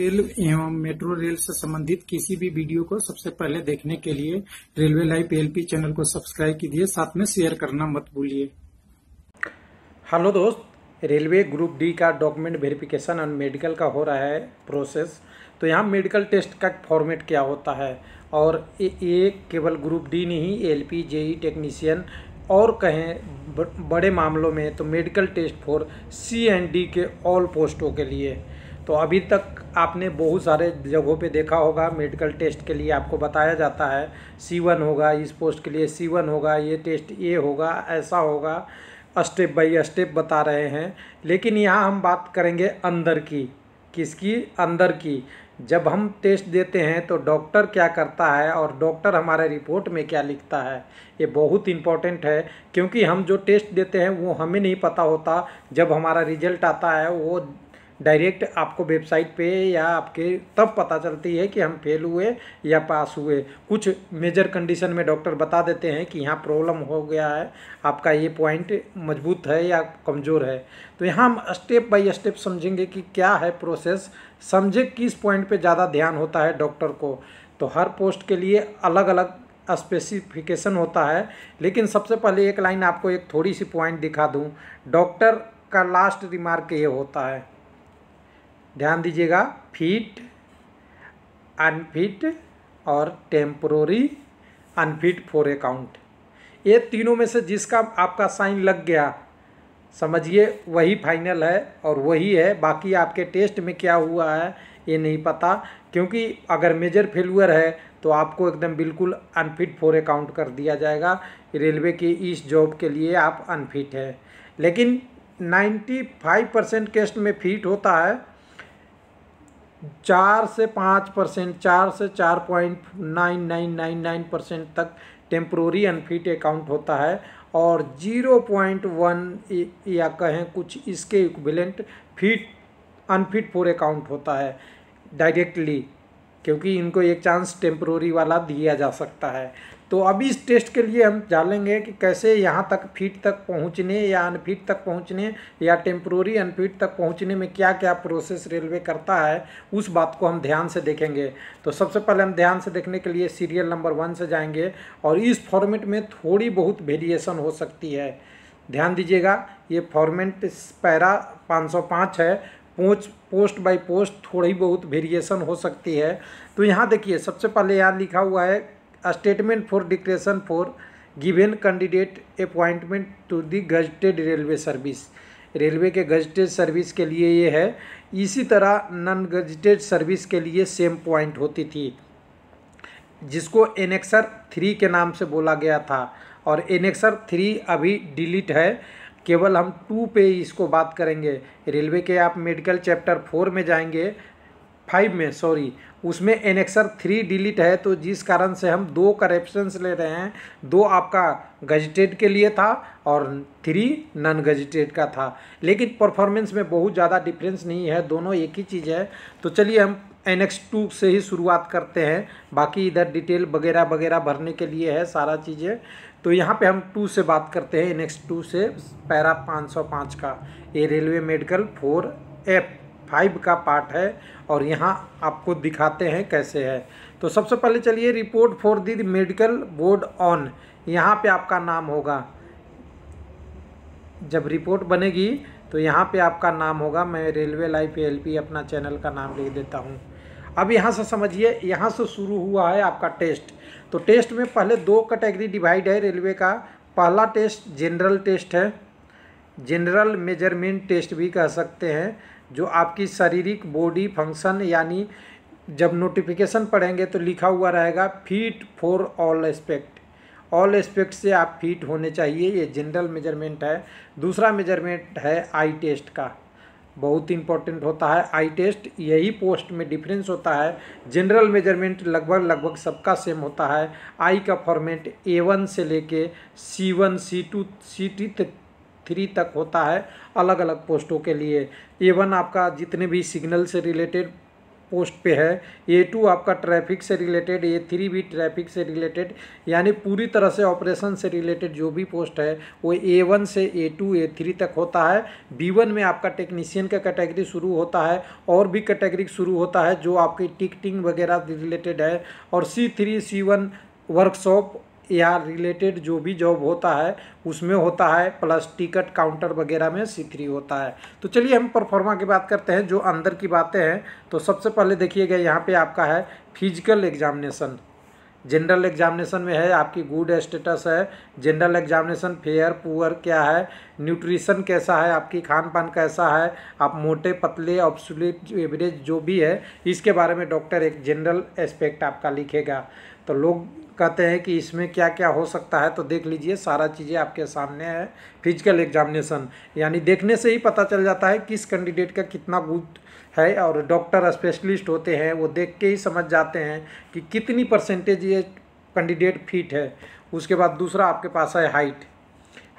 rail एवं metro rail से संबंधित किसी भी वीडियो को सबसे पहले देखने के लिए रेलवे लाइव पीएलपी चैनल को सब्सक्राइब कीजिए साथ में शेयर करना मत भूलिए हेलो दोस्त रेलवे ग्रुप डी का डॉक्यूमेंट वेरिफिकेशन एंड मेडिकल का हो रहा है प्रोसेस तो यहाँ मेडिकल टेस्ट का फॉर्मेट क्या होता है और ये केवल ग्रुप डी नहीं एल पी जेई टेक्नीशियन और कहें बड़े मामलों में तो medical test for C and D के ऑल पोस्टों के लिए तो अभी तक आपने बहुत सारे जगहों पे देखा होगा मेडिकल टेस्ट के लिए आपको बताया जाता है सी वन होगा इस पोस्ट के लिए सी वन होगा ये टेस्ट ये होगा ऐसा होगा स्टेप बाई स्टेप बता रहे हैं लेकिन यहाँ हम बात करेंगे अंदर की किसकी अंदर की जब हम टेस्ट देते हैं तो डॉक्टर क्या करता है और डॉक्टर हमारे रिपोर्ट में क्या लिखता है ये बहुत इम्पॉर्टेंट है क्योंकि हम जो टेस्ट देते हैं वो हमें नहीं पता होता जब हमारा रिजल्ट आता है वो डायरेक्ट आपको वेबसाइट पे या आपके तब पता चलती है कि हम फेल हुए या पास हुए कुछ मेजर कंडीशन में डॉक्टर बता देते हैं कि यहाँ प्रॉब्लम हो गया है आपका ये पॉइंट मजबूत है या कमज़ोर है तो यहाँ हम स्टेप बाय स्टेप समझेंगे कि क्या है प्रोसेस समझे किस पॉइंट पे ज़्यादा ध्यान होता है डॉक्टर को तो हर पोस्ट के लिए अलग अलग स्पेसिफिकेशन होता है लेकिन सबसे पहले एक लाइन आपको एक थोड़ी सी पॉइंट दिखा दूँ डॉक्टर का लास्ट रिमार्क ये होता है ध्यान दीजिएगा फिट अनफिट और टेम्प्रोरी अनफिट फॉर अकाउंट ये तीनों में से जिसका आपका साइन लग गया समझिए वही फाइनल है और वही है बाकी आपके टेस्ट में क्या हुआ है ये नहीं पता क्योंकि अगर मेजर फेलुअर है तो आपको एकदम बिल्कुल अनफिट फॉर अकाउंट कर दिया जाएगा रेलवे की इस जॉब के लिए आप अनफिट हैं लेकिन 95 परसेंट केस्ट में फिट होता है चार से पाँच परसेंट चार से चार point nine nine nine nine percent तक टेम्प्रोरी अनफिट अकाउंट होता है और जीरो पॉइंट वन या कहें कुछ इसके equivalent fit unfit for account होता है डायरेक्टली क्योंकि इनको एक चांस टेम्प्रोरी वाला दिया जा सकता है तो अभी इस टेस्ट के लिए हम जानेंगे कि कैसे यहाँ तक फीट तक पहुँचने या अनफिट तक पहुँचने या टेम्प्रोरी अनफिट तक पहुँचने में क्या क्या प्रोसेस रेलवे करता है उस बात को हम ध्यान से देखेंगे तो सबसे पहले हम ध्यान से देखने के लिए सीरियल नंबर वन से जाएंगे और इस फॉर्मेट में थोड़ी बहुत वेरिएशन हो सकती है ध्यान दीजिएगा ये फॉर्मेट पैरा पाँच है पोच पोस्ट बाय पोस्ट थोड़ी बहुत वेरिएशन हो सकती है तो यहाँ देखिए सबसे पहले यहाँ लिखा हुआ है statement for declaration for given candidate appointment to the gazetted railway service railway के गजटेड सर्विस के लिए ये है इसी तरह नॉन गजटेड सर्विस के लिए सेम पॉइंट होती थी जिसको एनेक्सर थ्री के नाम से बोला गया था और एनेक्सर थ्री अभी डिलीट है केवल हम टू पे इसको बात करेंगे रेलवे के आप मेडिकल चैप्टर फोर में जाएंगे फाइव में सॉरी उसमें एनेक्सर थ्री डिलीट है तो जिस कारण से हम दो करेप्शंस ले रहे हैं दो आपका गजटेड के लिए था और थ्री नॉन गजटेड का था लेकिन परफॉर्मेंस में बहुत ज़्यादा डिफरेंस नहीं है दोनों एक ही चीज़ है तो चलिए हम एन एक्स टू से ही शुरुआत करते हैं बाकी इधर डिटेल वगैरह वगैरह भरने के लिए है सारा चीज़ें तो यहाँ पे हम टू से बात करते हैं एन एक्स टू से पैरा पाँच सौ पाँच का ये railway medical four F five का पार्ट है और यहाँ आपको दिखाते हैं कैसे है तो सबसे पहले चलिए report for the medical board on यहाँ पे आपका नाम होगा जब रिपोर्ट बनेगी तो यहाँ पे आपका नाम होगा मैं रेलवे लाइफ एलपी अपना चैनल का नाम लिख देता हूँ अब यहाँ से समझिए यहाँ से शुरू हुआ है आपका टेस्ट तो टेस्ट में पहले दो कैटेगरी डिवाइड है रेलवे का पहला टेस्ट जनरल टेस्ट है जनरल मेजरमेंट टेस्ट भी कह सकते हैं जो आपकी शारीरिक बॉडी फंक्शन यानी जब नोटिफिकेशन पढ़ेंगे तो लिखा हुआ रहेगा fit for all aspect all aspect से आप फिट होने चाहिए ये जनरल मेजरमेंट है दूसरा मेजरमेंट है आई टेस्ट का बहुत इंपॉर्टेंट होता है आई टेस्ट यही पोस्ट में डिफरेंस होता है जनरल मेजरमेंट लगभग लगभग सबका सेम होता है आई का फॉर्मेट ए वन से लेके C one C two C T three तक होता है अलग अलग पोस्टों के लिए ए वन आपका जितने भी सिग्नल से रिलेटेड पोस्ट पे है ए टू आपका ट्रैफिक से रिलेटेड ए थ्री भी ट्रैफिक से रिलेटेड यानी पूरी तरह से ऑपरेशन से रिलेटेड जो भी पोस्ट है वो ए वन से ए टू ए थ्री तक होता है बी वन में आपका टेक्नीशियन का कैटेगरी शुरू होता है और भी कैटेगरी शुरू होता है जो आपकी टिकटिंग वगैरह रिलेटेड है और C three C one workshop या रिलेटेड जो भी जॉब होता है उसमें होता है प्लस टिकट काउंटर वगैरह में सी होता है तो चलिए हम परफॉर्मा की बात करते हैं जो अंदर की बातें हैं तो सबसे पहले देखिएगा यहाँ पे आपका है फिजिकल एग्जामिनेशन जनरल एग्जामिनेशन में है आपकी गुड स्टेटस है जनरल एग्जामिनेशन फेयर पुअर क्या है न्यूट्रिशन कैसा है आपकी खान पान कैसा है आप मोटे पतले ऑब्सुलेट एवरेज जो भी है इसके बारे में डॉक्टर एक जनरल एस्पेक्ट आपका लिखेगा तो लोग कहते हैं कि इसमें क्या क्या हो सकता है तो देख लीजिए सारा चीज़ें आपके सामने है फिजिकल एग्जामिनेशन यानी देखने से ही पता चल जाता है किस कैंडिडेट का कितना गुड है और डॉक्टर स्पेशलिस्ट होते हैं वो देख के ही समझ जाते हैं कि कितनी परसेंटेज ये कैंडिडेट फिट है उसके बाद दूसरा आपके पास है हाइट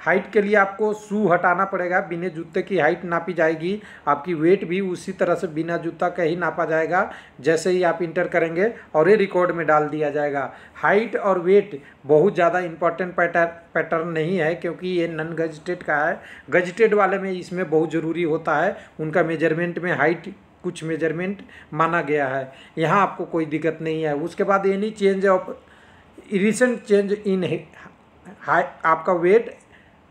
हाइट के लिए आपको शू हटाना पड़ेगा बिना जूते की हाइट नापी जाएगी आपकी वेट भी उसी तरह से बिना जूता का ही नापा जाएगा जैसे ही आप इंटर करेंगे और ये रिकॉर्ड में डाल दिया जाएगा हाइट और वेट बहुत ज़्यादा इंपॉर्टेंट पैटर पैटर्न नहीं है क्योंकि ये नन गजटेड का है गजटेड वाले में इसमें बहुत ज़रूरी होता है उनका मेजरमेंट में हाइट कुछ मेजरमेंट माना गया है यहाँ आपको कोई दिक्कत नहीं है उसके बाद any change of recent change in height आपका वेट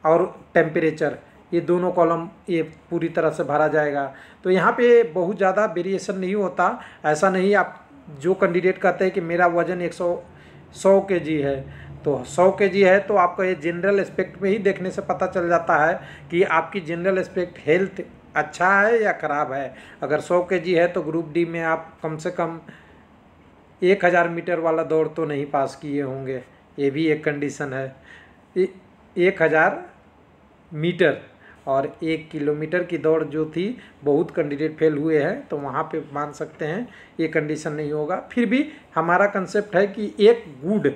और टेम्परेचर ये दोनों कॉलम ये पूरी तरह से भरा जाएगा तो यहाँ पे बहुत ज़्यादा वेरिएशन नहीं होता ऐसा नहीं आप जो कैंडिडेट कहते हैं कि मेरा वज़न एक सौ सौ के जी है तो सौ के जी है तो आपको ये जनरल एस्पेक्ट में ही देखने से पता चल जाता है कि आपकी जनरल एस्पेक्ट हेल्थ अच्छा है या ख़राब है अगर सौ के जी है तो ग्रुप डी में आप कम से कम एक हज़ार मीटर वाला दौड़ तो नहीं पास किए होंगे ये भी एक कंडीशन है एक हज़ार मीटर और एक किलोमीटर की दौड़ जो थी बहुत कैंडिडेट फेल हुए हैं तो वहाँ पे मान सकते हैं ये कंडीशन नहीं होगा फिर भी हमारा कंसेप्ट है कि एक गुड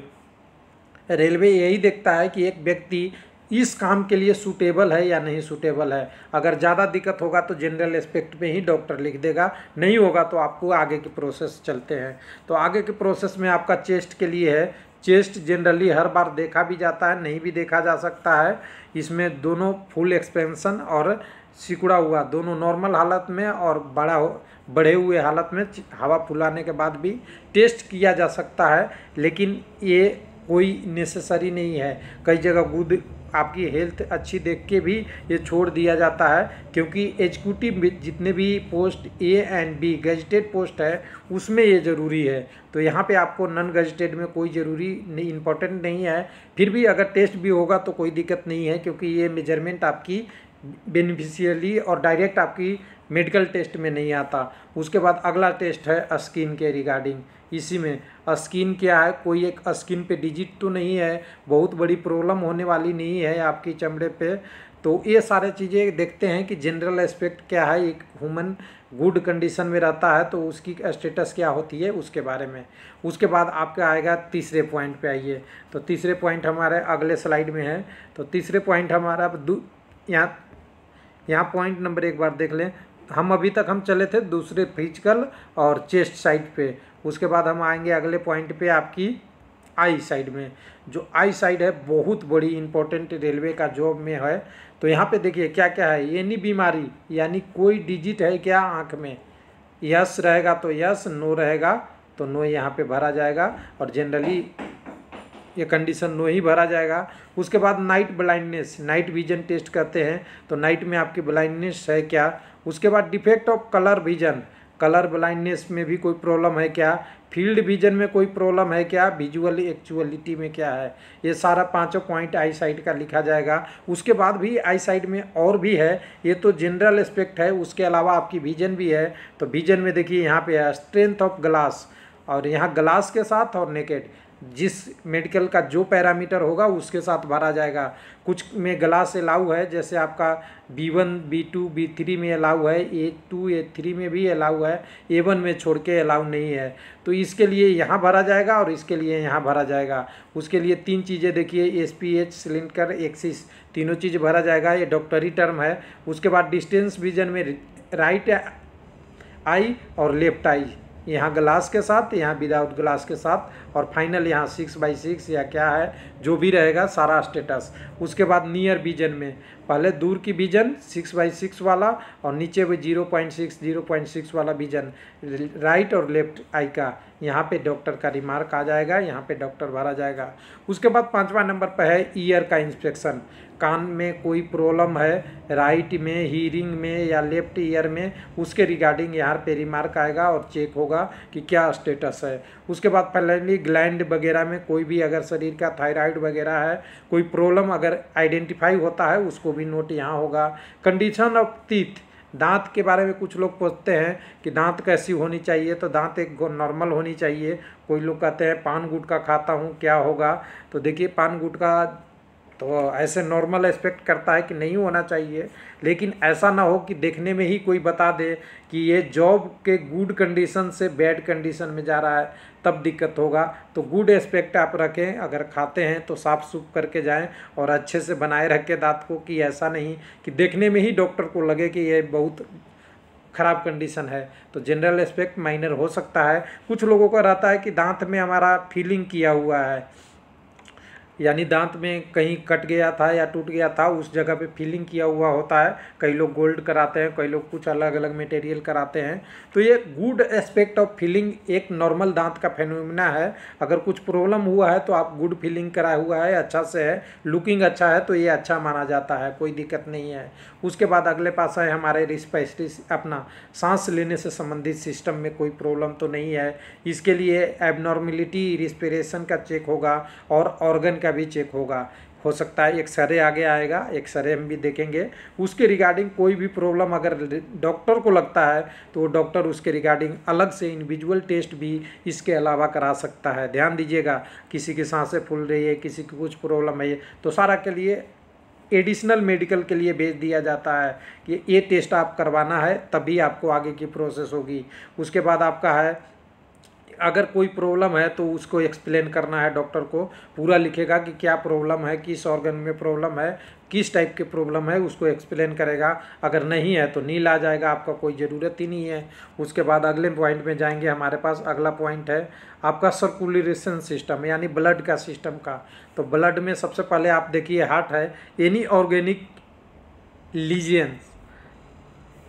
रेलवे यही देखता है कि एक व्यक्ति इस काम के लिए सूटेबल है या नहीं सूटेबल है अगर ज़्यादा दिक्कत होगा तो जनरल एस्पेक्ट में ही डॉक्टर लिख देगा नहीं होगा तो आपको आगे के प्रोसेस चलते हैं तो आगे के प्रोसेस में आपका चेस्ट के लिए है चेस्ट जनरली हर बार देखा भी जाता है नहीं भी देखा जा सकता है इसमें दोनों फुल एक्सपेंसन और सिकुड़ा हुआ दोनों नॉर्मल हालत में और बड़ा हो बढ़े हुए हालत में हवा फुलाने के बाद भी टेस्ट किया जा सकता है लेकिन ये कोई नेसेसरी नहीं है कई जगह गुद आपकी हेल्थ अच्छी देख के भी ये छोड़ दिया जाता है क्योंकि एग्जीक्यूटिव जितने भी post A and B gazetted post है उसमें ये ज़रूरी है तो यहाँ पे आपको नॉन गजटेड में कोई ज़रूरी नहीं इम्पोर्टेंट नहीं है फिर भी अगर टेस्ट भी होगा तो कोई दिक्कत नहीं है क्योंकि ये मेजरमेंट आपकी बेनिफिशियली और डायरेक्ट आपकी मेडिकल टेस्ट में नहीं आता उसके बाद अगला टेस्ट है स्किन के रिगार्डिंग इसी में स्किन क्या है कोई एक स्किन पे डिजिट तो नहीं है बहुत बड़ी प्रॉब्लम होने वाली नहीं है आपकी चमड़े पे तो ये सारे चीज़ें देखते हैं कि जनरल एस्पेक्ट क्या है एक ह्यूमन गुड कंडीशन में रहता है तो उसकी स्टेटस क्या होती है उसके बारे में उसके बाद आपका आएगा तीसरे पॉइंट पे आइए तो तीसरे पॉइंट हमारे अगले स्लाइड में है तो तीसरे पॉइंट हमारा यहाँ यहाँ पॉइंट नंबर एक बार देख लें हम अभी तक हम चले थे दूसरे फिजिकल और चेस्ट साइड पे उसके बाद हम आएंगे अगले पॉइंट पे आपकी आई साइड में जो आई साइड है बहुत बड़ी इंपॉर्टेंट रेलवे का जॉब में है तो यहाँ पे देखिए क्या क्या है एनी बीमारी यानी कोई डिजिट है क्या आँख में यस रहेगा तो यस नो रहेगा तो नो यहाँ पे भरा जाएगा और जनरली ये कंडीशन नो ही भरा जाएगा उसके बाद night blindness night vision test करते हैं तो नाइट में आपकी ब्लाइंडनेस है क्या उसके बाद defect of colour vision colour blindness में भी कोई प्रॉब्लम है क्या फील्ड विजन में कोई प्रॉब्लम है क्या विजुअल एक्चुअलिटी में क्या है ये सारा पांचों पॉइंट आई साइड का लिखा जाएगा उसके बाद भी आई साइड में और भी है ये तो जनरल एस्पेक्ट है उसके अलावा आपकी विजन भी है तो विजन में देखिए यहाँ पे है स्ट्रेंथ ऑफ ग्लास और यहाँ ग्लास के साथ और नेकेड जिस मेडिकल का जो पैरामीटर होगा उसके साथ भरा जाएगा कुछ में ग्लास अलाउ है जैसे आपका B one B two B three में अलाउ है ए टू ए थ्री में भी अलाउ है ए वन में छोड़ के अलाउ नहीं है तो इसके लिए यहाँ भरा जाएगा और इसके लिए यहाँ भरा जाएगा उसके लिए तीन चीज़ें देखिए S P H cylinder axis तीनों चीज़ भरा जाएगा ये डॉक्टरी टर्म है उसके बाद डिस्टेंस विजन में राइट आई और लेफ्ट आई यहाँ ग्लास के साथ यहाँ विदाउट ग्लास के साथ और फाइनल यहाँ सिक्स बाई सिक्स या क्या है जो भी रहेगा सारा स्टेटस उसके बाद नियर विजन में पहले दूर की विजन सिक्स बाई सिक्स वाला और नीचे भी zero point six zero point six वाला विजन राइट और लेफ्ट आई का यहाँ पे डॉक्टर का रिमार्क आ जाएगा यहाँ पे डॉक्टर भरा जाएगा उसके बाद पाँचवा नंबर पर है ईयर का इंस्पेक्शन कान में कोई प्रॉब्लम है राइट में हीरिंग में या लेफ्ट ईयर में उसके रिगार्डिंग यहाँ पे रिमार्क आएगा और चेक होगा कि क्या स्टेटस है उसके बाद फाइनली ग्लैंड वगैरह में कोई भी अगर शरीर का थायराइड वगैरह है कोई प्रॉब्लम अगर आइडेंटिफाई होता है उसको भी नोट यहाँ होगा कंडीशन ऑफ तीथ दांत के बारे में कुछ लोग पूछते हैं कि दांत कैसी होनी चाहिए तो दांत एक नॉर्मल होनी चाहिए कोई लोग कहते हैं पान गुट का खाता हूँ क्या होगा तो देखिए पान गुट का तो ऐसे नॉर्मल एक्सपेक्ट करता है कि नहीं होना चाहिए लेकिन ऐसा ना हो कि देखने में ही कोई बता दे कि ये जॉब के गुड कंडीशन से बैड कंडीशन में जा रहा है तब दिक्कत होगा तो गुड एस्पेक्ट आप रखें अगर खाते हैं तो साफ सूफ करके जाएं और अच्छे से बनाए रखें दाँत को कि ऐसा नहीं कि देखने में ही डॉक्टर को लगे कि ये बहुत ख़राब कंडीशन है तो जनरल एस्पेक्ट माइनर हो सकता है कुछ लोगों का रहता है कि दांत में हमारा फीलिंग किया हुआ है यानी दांत में कहीं कट गया था या टूट गया था उस जगह पे फिलिंग किया हुआ होता है कई लोग गोल्ड कराते हैं कई लोग कुछ अलग अलग मटेरियल कराते हैं तो ये गुड एस्पेक्ट ऑफ फिलिंग एक नॉर्मल दांत का फेनोमिना है अगर कुछ प्रॉब्लम हुआ है तो आप गुड फिलिंग करा हुआ है अच्छा से है लुकिंग अच्छा है तो ये अच्छा माना जाता है कोई दिक्कत नहीं है उसके बाद अगले पास है हमारे रिस्पेस्टि अपना सांस लेने से संबंधित सिस्टम में कोई प्रॉब्लम तो नहीं है इसके लिए एबनॉर्मिलिटी रिस्पिरेशन का चेक होगा और ऑर्गन का भी चेक होगा हो सकता है एक सरे आगे आएगा एक सरे हम भी देखेंगे उसके रिगार्डिंग कोई भी प्रॉब्लम अगर डॉक्टर को लगता है तो डॉक्टर उसके रिगार्डिंग अलग से इंडिविजुअल टेस्ट भी इसके अलावा करा सकता है ध्यान दीजिएगा किसी की सांसें फूल रही है किसी की कुछ प्रॉब्लम है तो सारा के लिए एडिशनल मेडिकल के लिए भेज दिया जाता है कि ये टेस्ट आप करवाना है तभी आपको आगे की प्रोसेस होगी उसके बाद आपका है अगर कोई प्रॉब्लम है तो उसको एक्सप्लेन करना है डॉक्टर को पूरा लिखेगा कि क्या प्रॉब्लम है किस ऑर्गन में प्रॉब्लम है किस टाइप की प्रॉब्लम है उसको एक्सप्लेन करेगा अगर नहीं है तो नील आ जाएगा आपका कोई ज़रूरत ही नहीं है उसके बाद अगले पॉइंट में जाएंगे हमारे पास अगला पॉइंट है आपका सर्कुलेशन सिस्टम यानी ब्लड का सिस्टम का तो ब्लड में सबसे पहले आप देखिए हार्ट है एनी ऑर्गेनिक लीजियंस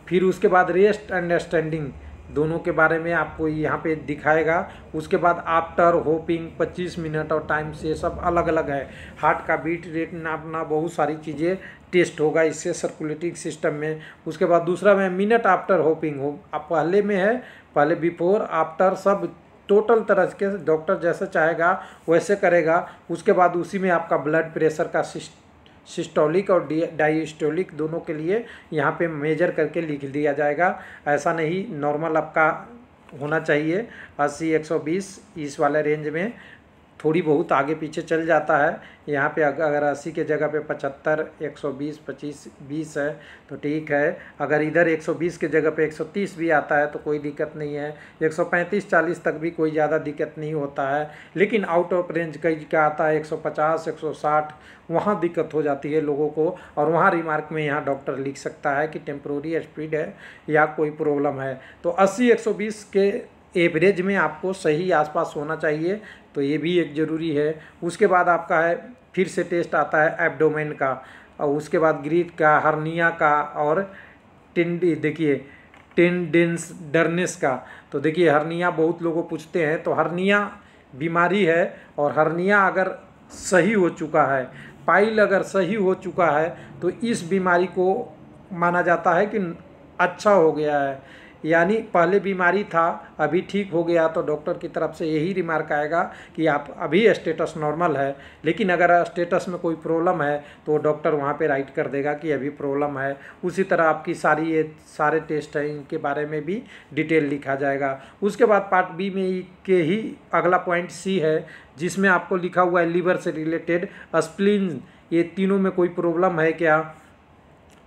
फिर उसके बाद रेस्ट अंडरस्टैंडिंग दोनों के बारे में आपको यहाँ पे दिखाएगा उसके बाद आफ्टर होपिंग 25 मिनट और टाइम से सब अलग अलग है हार्ट का बीट रेट नापना बहुत सारी चीज़ें टेस्ट होगा इससे सर्कुलेटिंग सिस्टम में उसके बाद दूसरा में मिनट आफ्टर होपिंग हो आप पहले में है पहले बिफोर आफ्टर सब टोटल तरह के डॉक्टर जैसा चाहेगा वैसे करेगा उसके बाद उसी में आपका ब्लड प्रेशर का सिस्ट सिस्टोलिक और डाइस्टोलिक दोनों के लिए यहाँ पे मेजर करके लिख दिया जाएगा ऐसा नहीं नॉर्मल आपका होना चाहिए अस्सी एक सौ बीस इस वाले रेंज में थोड़ी बहुत आगे पीछे चल जाता है यहाँ पे अगर अस्सी के जगह पे पचहत्तर एक सौ बीस पच्चीस बीस है तो ठीक है अगर इधर एक सौ बीस के जगह पे एक सौ तीस भी आता है तो कोई दिक्कत नहीं है एक सौ पैंतीस चालीस तक भी कोई ज़्यादा दिक्कत नहीं होता है लेकिन आउट ऑफ रेंज कई क्या आता है एक सौ पचास एक सौ साठ वहाँ दिक्कत हो जाती है लोगों को और वहाँ रिमार्क में यहाँ डॉक्टर लिख सकता है कि टेम्प्रोरी स्पीड है या कोई प्रॉब्लम है तो अस्सी एक सौ बीस के एवरेज में आपको सही आसपास होना चाहिए तो ये भी एक ज़रूरी है उसके बाद आपका है फिर से टेस्ट आता है एब्डोमेन का और उसके बाद ग्रीट का हर्निया का और टिंडी देखिए टेंडेंस डरनेस का तो देखिए हर्निया बहुत लोगों पूछते हैं तो हर्निया बीमारी है और हर्निया अगर सही हो चुका है पाइल अगर सही हो चुका है तो इस बीमारी को माना जाता है कि अच्छा हो गया है यानी पहले बीमारी था अभी ठीक हो गया तो डॉक्टर की तरफ से यही रिमार्क आएगा कि आप अभी स्टेटस नॉर्मल है लेकिन अगर स्टेटस में कोई प्रॉब्लम है तो डॉक्टर वहाँ पे राइट कर देगा कि अभी प्रॉब्लम है उसी तरह आपकी सारी ये सारे टेस्ट हैं इनके बारे में भी डिटेल लिखा जाएगा उसके बाद पार्ट बी में के ही अगला पॉइंट सी है जिसमें आपको लिखा हुआ है लीवर से रिलेटेड स्प्लिन ये तीनों में कोई प्रॉब्लम है क्या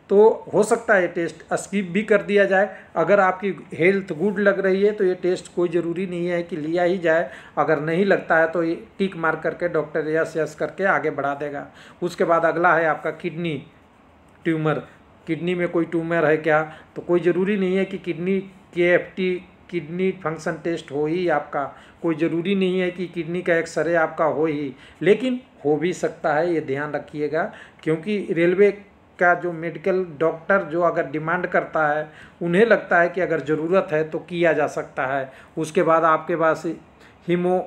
तो हो सकता है टेस्ट स्किप भी कर दिया जाए अगर आपकी हेल्थ गुड लग रही है तो ये टेस्ट कोई ज़रूरी नहीं है कि लिया ही जाए अगर नहीं लगता है तो ये टिक मार करके डॉक्टर यस यस करके आगे बढ़ा देगा उसके बाद अगला है आपका किडनी ट्यूमर किडनी में कोई ट्यूमर है क्या तो कोई ज़रूरी नहीं है कि किडनी के F T kidney function test हो ही आपका कोई ज़रूरी नहीं है कि किडनी का एक्सरे आपका हो ही लेकिन हो भी सकता है ये ध्यान रखिएगा क्योंकि रेलवे का जो मेडिकल डॉक्टर जो अगर डिमांड करता है उन्हें लगता है कि अगर ज़रूरत है तो किया जा सकता है उसके बाद आपके पास हीमो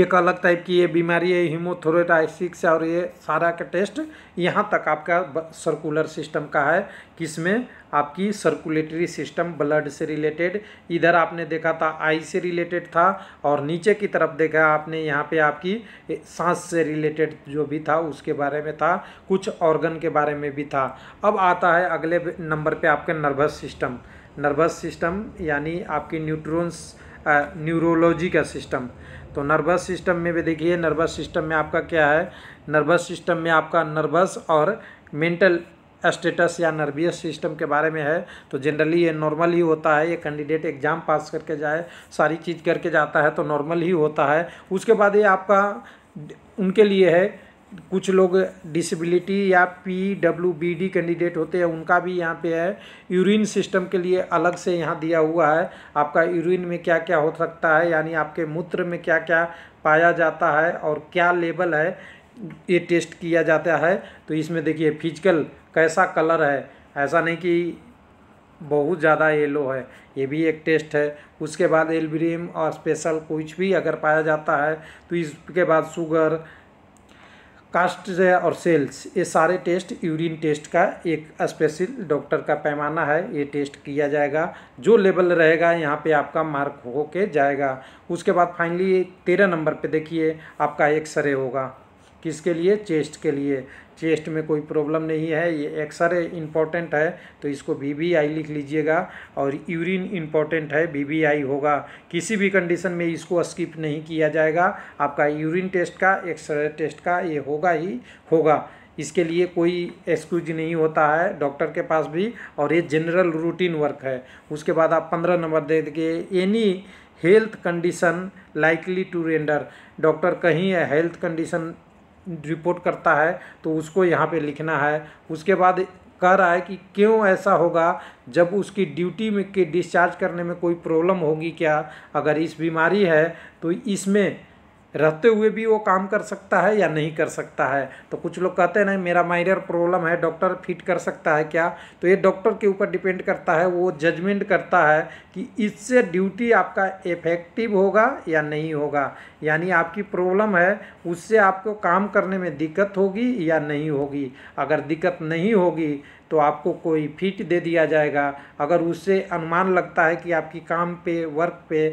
एक अलग टाइप की ये बीमारी है हीमोथोरेटाइसिक्स और ये सारा का टेस्ट यहाँ तक आपका सर्कुलर सिस्टम का है किसमें आपकी सर्कुलेटरी सिस्टम ब्लड से रिलेटेड इधर आपने देखा था आई से रिलेटेड था और नीचे की तरफ देखा आपने यहाँ पे आपकी सांस से रिलेटेड जो भी था उसके बारे में था कुछ ऑर्गन के बारे में भी था अब आता है अगले नंबर पर आपके नर्वस सिस्टम नर्वस सिस्टम यानी आपकी न्यूट्रोन्स न्यूरोलॉजी का सिस्टम तो नर्वस सिस्टम में भी देखिए नर्वस सिस्टम में आपका क्या है नर्वस सिस्टम में आपका नर्वस और मेंटल स्टेटस या नर्वियस सिस्टम के बारे में है तो जनरली ये नॉर्मल ही होता है ये कैंडिडेट एग्ज़ाम पास करके जाए सारी चीज़ करके जाता है तो नॉर्मल ही होता है उसके बाद ये आपका उनके लिए है कुछ लोग डिसेबिलिटी या P W B D candidate होते हैं उनका भी यहाँ पे है यूरिन सिस्टम के लिए अलग से यहाँ दिया हुआ है आपका यूरिन में क्या क्या हो सकता है यानी आपके मूत्र में क्या क्या पाया जाता है और क्या लेवल है ये टेस्ट किया जाता है तो इसमें देखिए फिजिकल कैसा कलर है ऐसा नहीं कि बहुत ज़्यादा येलो है ये भी एक टेस्ट है उसके बाद एल्ब्रियम और स्पेशल कुछ भी अगर पाया जाता है तो इसके बाद शुगर कास्ट और सेल्स ये सारे टेस्ट यूरिन टेस्ट का एक स्पेशल डॉक्टर का पैमाना है ये टेस्ट किया जाएगा जो लेवल रहेगा यहाँ पे आपका मार्क हो के जाएगा उसके बाद फाइनली तेरह नंबर पे देखिए आपका एक्सरे होगा किसके लिए चेस्ट के लिए चेस्ट में कोई प्रॉब्लम नहीं है ये एक्सरे इम्पॉर्टेंट है तो इसको बी वी आई लिख लीजिएगा और यूरिन इम्पॉर्टेंट है बी वी आई होगा किसी भी कंडीशन में इसको स्किप नहीं किया जाएगा आपका यूरिन टेस्ट का एक्सरे टेस्ट का ये होगा ही होगा इसके लिए कोई एक्सक्यूज नहीं होता है डॉक्टर के पास भी और ये जनरल रूटीन वर्क है उसके बाद आप पंद्रह नंबर दे देंगे any health condition likely to render doctor कहीं हेल्थ कंडीशन रिपोर्ट करता है तो उसको यहाँ पे लिखना है उसके बाद कह रहा है कि क्यों ऐसा होगा जब उसकी ड्यूटी में के डिस्चार्ज करने में कोई प्रॉब्लम होगी क्या अगर इस बीमारी है तो इसमें रहते हुए भी वो काम कर सकता है या नहीं कर सकता है तो कुछ लोग कहते हैं नहीं मेरा माइनर प्रॉब्लम है डॉक्टर फिट कर सकता है क्या तो ये डॉक्टर के ऊपर डिपेंड करता है वो जजमेंट करता है कि इससे ड्यूटी आपका इफेक्टिव होगा या नहीं होगा यानी आपकी प्रॉब्लम है उससे आपको काम करने में दिक्कत होगी या नहीं होगी अगर दिक्कत नहीं होगी तो आपको कोई फिट दे दिया जाएगा अगर उससे अनुमान लगता है कि आपकी काम पे वर्क पे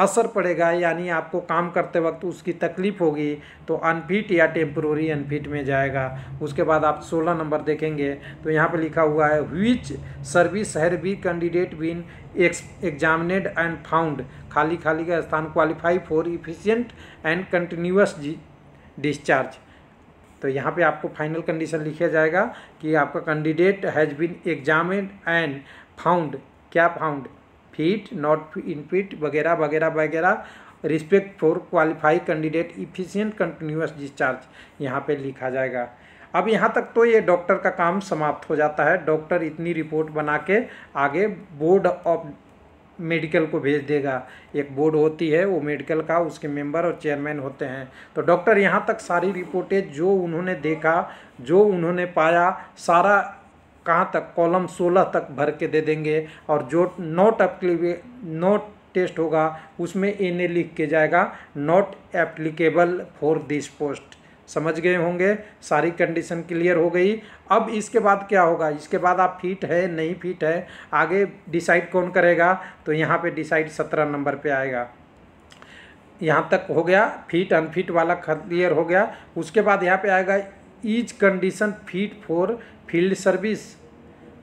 असर पड़ेगा यानी आपको काम करते वक्त उसकी तकलीफ़ होगी तो अनफिट या टेम्प्रोरी अनफिट में जाएगा उसके बाद आप 16 नंबर देखेंगे तो यहाँ पर लिखा हुआ है which service has be candidate been examined and found खाली खाली का स्थान qualify for efficient and continuous discharge तो यहाँ पे आपको फाइनल कंडीशन लिखा जाएगा कि आपका candidate has been examined and found क्या found fit not unfit वगैरह वगैरह वगैरह respect for qualify candidate efficient continuous discharge यहाँ पे लिखा जाएगा अब यहाँ तक तो ये डॉक्टर का काम समाप्त हो जाता है डॉक्टर इतनी रिपोर्ट बना के आगे बोर्ड ऑफ मेडिकल को भेज देगा एक बोर्ड होती है वो मेडिकल का उसके मेंबर और चेयरमैन होते हैं तो डॉक्टर यहाँ तक सारी रिपोर्टें जो उन्होंने देखा जो उन्होंने पाया सारा कहाँ तक कॉलम 16 तक भर के दे देंगे और जो नोट अपलिवे नोट टेस्ट होगा उसमें एन ए लिख के जाएगा not applicable for this post समझ गए होंगे सारी कंडीशन क्लियर हो गई अब इसके बाद क्या होगा इसके बाद आप फिट है नहीं फिट है आगे डिसाइड कौन करेगा तो यहाँ पे डिसाइड सत्रह नंबर पे आएगा यहाँ तक हो गया फिट अनफिट वाला क्लियर हो गया उसके बाद यहाँ पे आएगा is condition fit for field service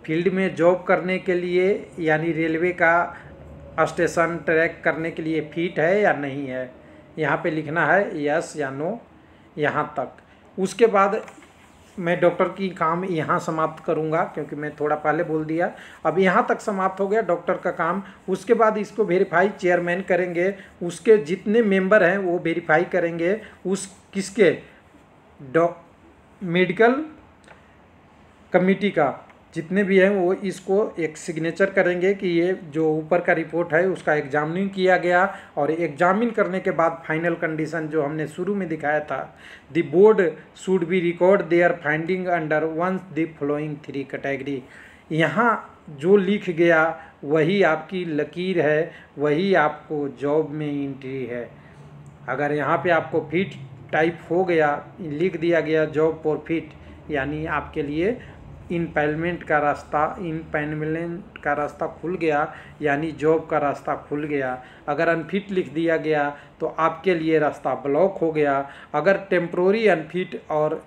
field में जॉब करने के लिए यानी रेलवे का स्टेशन ट्रैक करने के लिए फिट है या नहीं है यहाँ पे लिखना है यस या नो यहाँ तक उसके बाद मैं डॉक्टर की काम यहाँ समाप्त करूँगा क्योंकि मैं थोड़ा पहले बोल दिया अब यहाँ तक समाप्त हो गया डॉक्टर का काम उसके बाद इसको वेरीफाई चेयरमैन करेंगे उसके जितने मेंबर हैं वो वेरीफाई करेंगे उस किसके डॉ मेडिकल कमिटी का जितने भी हैं वो इसको एक सिग्नेचर करेंगे कि ये जो ऊपर का रिपोर्ट है उसका एग्जामिन किया गया और एग्जामिन करने के बाद फाइनल कंडीशन जो हमने शुरू में दिखाया था the board should be record their finding under one the following three category यहाँ जो लिख गया वही आपकी लकीर है वही आपको जॉब में इंट्री है अगर यहाँ पे आपको फिट टाइप हो गया लिख दिया गया जॉब फॉर फिट यानी आपके लिए इम्पेलमेंट का रास्ता इम्पेलमेंट का रास्ता खुल गया यानी जॉब का रास्ता खुल गया अगर अनफिट लिख दिया गया तो आपके लिए रास्ता ब्लॉक हो गया अगर टेम्प्रोरी अनफिट और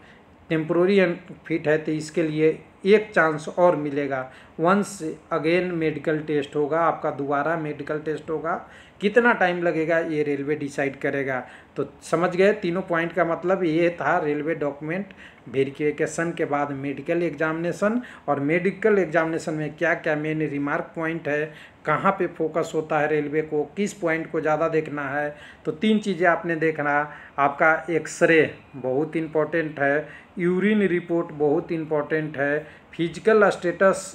टेम्प्रोरी अनफिट है तो इसके लिए एक चांस और मिलेगा वंस अगेन मेडिकल टेस्ट होगा आपका दोबारा मेडिकल टेस्ट होगा कितना टाइम लगेगा ये रेलवे डिसाइड करेगा तो समझ गए तीनों पॉइंट का मतलब ये था रेलवे डॉक्यूमेंट वेरिफिकेशन के बाद मेडिकल एग्जामिनेशन और मेडिकल एग्जामिनेशन में क्या क्या मेन रिमार्क पॉइंट है कहाँ पे फोकस होता है रेलवे को किस पॉइंट को ज़्यादा देखना है तो तीन चीज़ें आपने देखना आपका एक्सरे बहुत इम्पोर्टेंट है यूरिन रिपोर्ट बहुत इम्पोर्टेंट है फिजिकल स्टेटस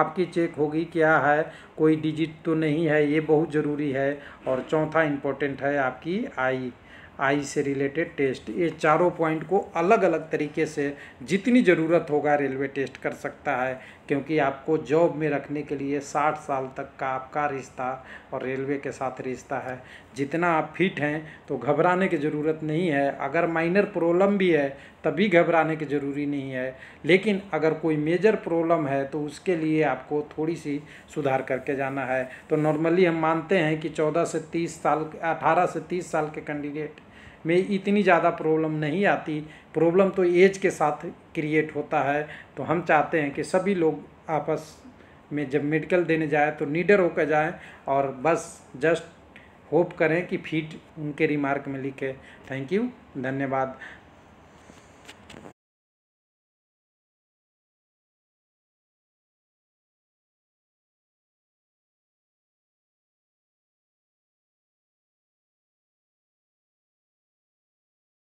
आपकी चेक होगी क्या है कोई डिजिट तो नहीं है ये बहुत ज़रूरी है और चौथा इम्पोर्टेंट है आपकी आई आई से रिलेटेड टेस्ट ये चारों पॉइंट को अलग अलग तरीके से जितनी ज़रूरत होगा रेलवे टेस्ट कर सकता है क्योंकि आपको जॉब में रखने के लिए 60 साल तक का आपका रिश्ता और रेलवे के साथ रिश्ता है जितना आप फिट हैं तो घबराने की ज़रूरत नहीं है अगर माइनर प्रॉब्लम भी है तभी घबराने की ज़रूरी नहीं है लेकिन अगर कोई मेजर प्रॉब्लम है तो उसके लिए आपको थोड़ी सी सुधार करके जाना है तो नॉर्मली हम मानते हैं कि चौदह से तीस साल अठारह से तीस साल के कैंडिडेट में इतनी ज़्यादा प्रॉब्लम नहीं आती प्रॉब्लम तो एज के साथ क्रिएट होता है तो हम चाहते हैं कि सभी लोग आपस में जब मेडिकल देने जाए तो नीडर होकर जाए और बस जस्ट होप करें कि फीट उनके रिमार्क में लिखे थैंक यू धन्यवाद